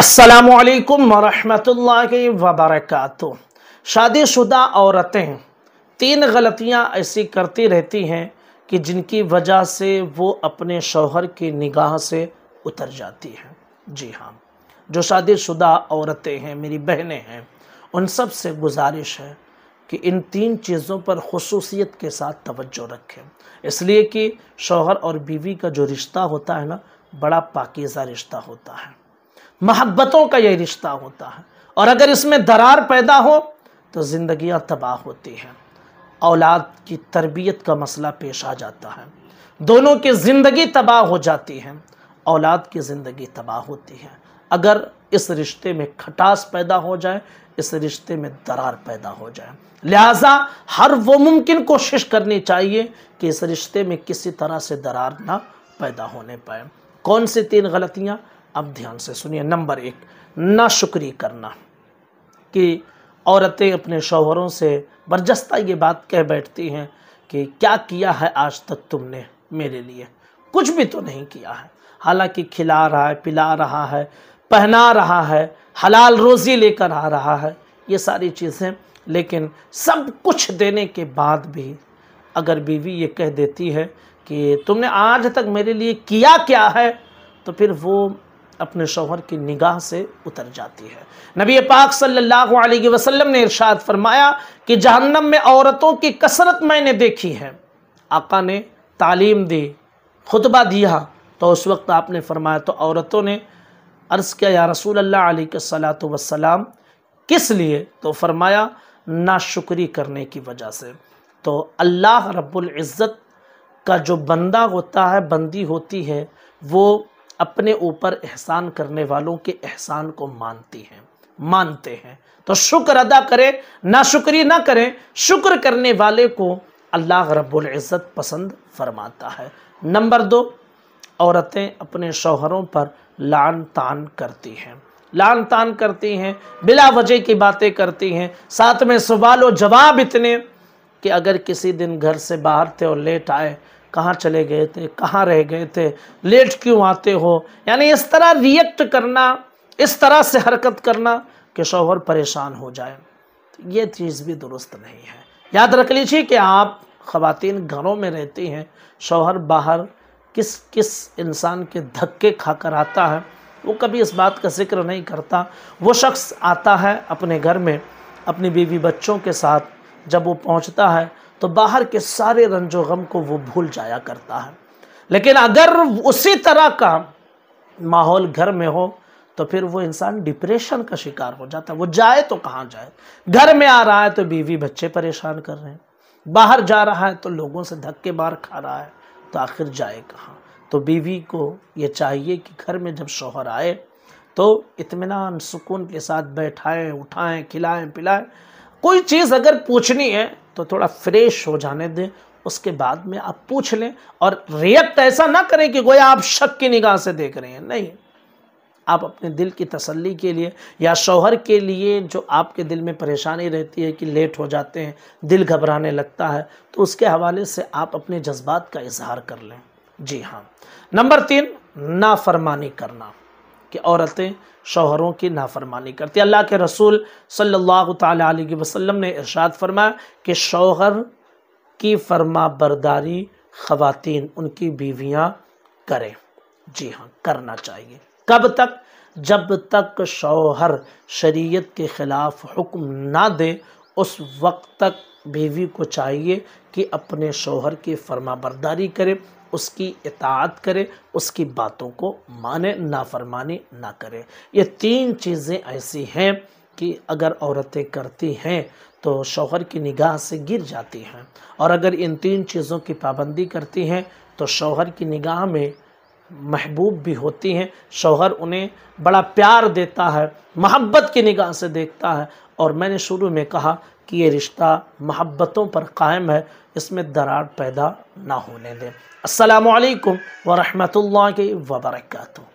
السلام علیکم ورحمۃ اللہ وبرکاتہ شادی شدہ عورتیں تین غلطیاں ایسی کرتی رہتی ہیں کہ جن کی وجہ سے وہ اپنے شوہر کی نگاہ سے اتر جاتی ہیں جی ہاں جو شادی شدہ عورتیں ہیں میری بہنیں ہیں ان سب سے گزارش ہے کہ ان تین چیزوں پر خصوصیت کے ساتھ توجہ رکھیں اس لیے کہ شوہر اور بیوی کا جو رشتہ ہوتا ہے نا بڑا پاکیزہ رشتہ ہوتا ہے محبتوں کا یہ رشتہ ہوتا ہے اور اگر اس میں درار پیدا ہو تو زندگیاں تباہ ہوتی ہیں اولاد کی تربیت کا مسئلہ پیش آ جاتا ہے دونوں کی زندگی تباہ ہو جاتی ہیں اولاد کی زندگی تباہ ہوتی ہے اگر اس رشتے میں کھٹاس پیدا ہو جائے اس رشتے میں درار پیدا ہو جائے لہٰذا ہر وہ ممکن کوشش کرنی چاہیے کہ اس رشتے میں کسی طرح سے درار نہ پیدا ہونے پائے کون سی تین غلطیاں اب دھیان سے سنیے نمبر ایک ناشکری کرنا کہ عورتیں اپنے شوہروں سے برجستہ یہ بات کہہ بیٹھتی ہیں کہ کیا کیا ہے آج تک تم نے میرے لیے کچھ بھی تو نہیں کیا ہے حالانکہ کھلا رہا ہے پلا رہا ہے پہنا رہا ہے حلال روزی لے کر آ رہا ہے یہ ساری چیزیں لیکن سب کچھ دینے کے بعد بھی اگر بیوی یہ کہہ دیتی ہے کہ تم نے آج تک میرے لیے کیا کیا ہے تو پھر وہ اپنے شوہر کی نگاہ سے اتر جاتی ہے نبی پاک صلی اللہ علیہ وسلم نے ارشاد فرمایا کہ جہنم میں عورتوں کی کثرت میں نے دیکھی ہے آقا نے تعلیم دی خطبہ دیا تو اس وقت آپ نے فرمایا تو عورتوں نے عرض کیا یا رسول اللہ علیہ السلام وسلام کس لیے تو فرمایا ناشکری کرنے کی وجہ سے تو اللہ رب العزت کا جو بندہ ہوتا ہے بندی ہوتی ہے وہ اپنے اوپر احسان کرنے والوں کے احسان کو مانتی ہیں مانتے ہیں تو شکر ادا کرے نہ نہ کریں شکر کرنے والے کو اللہ رب العزت پسند فرماتا ہے نمبر دو عورتیں اپنے شوہروں پر لان تان کرتی ہیں لان تان کرتی ہیں بلا وجہ کی باتیں کرتی ہیں ساتھ میں سوال و جواب اتنے کہ اگر کسی دن گھر سے باہر تھے اور لیٹ آئے کہاں چلے گئے تھے کہاں رہ گئے تھے لیٹ کیوں آتے ہو یعنی اس طرح ریئیکٹ کرنا اس طرح سے حرکت کرنا کہ شوہر پریشان ہو جائے تو یہ چیز بھی درست نہیں ہے یاد رکھ لیجیے کہ آپ خواتین گھروں میں رہتی ہیں شوہر باہر کس کس انسان کے دھکے کھا کر آتا ہے وہ کبھی اس بات کا ذکر نہیں کرتا وہ شخص آتا ہے اپنے گھر میں اپنی بیوی بچوں کے ساتھ جب وہ پہنچتا ہے تو باہر کے سارے رنج و غم کو وہ بھول جایا کرتا ہے لیکن اگر اسی طرح کا ماحول گھر میں ہو تو پھر وہ انسان ڈپریشن کا شکار ہو جاتا ہے وہ جائے تو کہاں جائے گھر میں آ رہا ہے تو بیوی بچے پریشان کر رہے ہیں باہر جا رہا ہے تو لوگوں سے دھکے بار کھا رہا ہے تو آخر جائے کہاں تو بیوی کو یہ چاہیے کہ گھر میں جب شوہر آئے تو اطمینان سکون کے ساتھ بیٹھائیں اٹھائیں کھلائیں پلائیں کوئی چیز اگر پوچھنی ہے تو تھوڑا فریش ہو جانے دیں اس کے بعد میں آپ پوچھ لیں اور ریئٹ ایسا نہ کریں کہ گویا آپ شک کی نگاہ سے دیکھ رہے ہیں نہیں آپ اپنے دل کی تسلی کے لیے یا شوہر کے لیے جو آپ کے دل میں پریشانی رہتی ہے کہ لیٹ ہو جاتے ہیں دل گھبرانے لگتا ہے تو اس کے حوالے سے آپ اپنے جذبات کا اظہار کر لیں جی ہاں نمبر تین نافرمانی کرنا کہ عورتیں شوہروں کی نافرمانی کرتی اللہ کے رسول صلی اللہ علیہ وسلم نے ارشاد فرمایا کہ شوہر کی فرما برداری خواتین ان کی بیویاں کریں جی ہاں کرنا چاہیے کب تک جب تک شوہر شریعت کے خلاف حکم نہ دے اس وقت تک بیوی کو چاہیے کہ اپنے شوہر کی فرما برداری کرے اس کی اطاعت کرے اس کی باتوں کو مانے نافرمانی نہ کرے یہ تین چیزیں ایسی ہیں کہ اگر عورتیں کرتی ہیں تو شوہر کی نگاہ سے گر جاتی ہیں اور اگر ان تین چیزوں کی پابندی کرتی ہیں تو شوہر کی نگاہ میں محبوب بھی ہوتی ہیں شوہر انہیں بڑا پیار دیتا ہے محبت کی نگاہ سے دیکھتا ہے اور میں نے شروع میں کہا کہ یہ رشتہ محبتوں پر قائم ہے اس میں درار پیدا نہ ہونے دیں السلام علیکم ورحمۃ اللہ وبرکاتہ